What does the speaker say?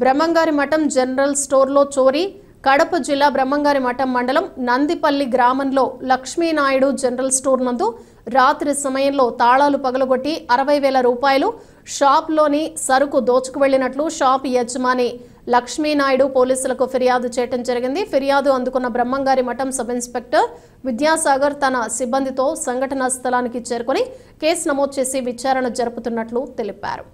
బ్రహ్మంగారి మఠం జనరల్ స్టోర్లో చోరీ కడప జిల్లా బ్రహ్మంగారి మఠం మండలం నందిపల్లి గ్రామంలో లక్ష్మీనాయుడు జనరల్ స్టోర్ నందు రాత్రి సమయంలో తాళాలు పగలగొట్టి అరవై వేల రూపాయలు షాప్లోని సరుకు దోచుకు వెళ్లినట్లు షాప్ యజమాని లక్ష్మీనాయుడు పోలీసులకు ఫిర్యాదు చేయడం జరిగింది ఫిర్యాదు అందుకున్న బ్రహ్మంగారి మఠం సబ్ ఇన్స్పెక్టర్ విద్యాసాగర్ తన సిబ్బందితో సంఘటనా స్థలానికి చేరుకుని కేసు నమోదు చేసి విచారణ జరుపుతున్నట్లు తెలిపారు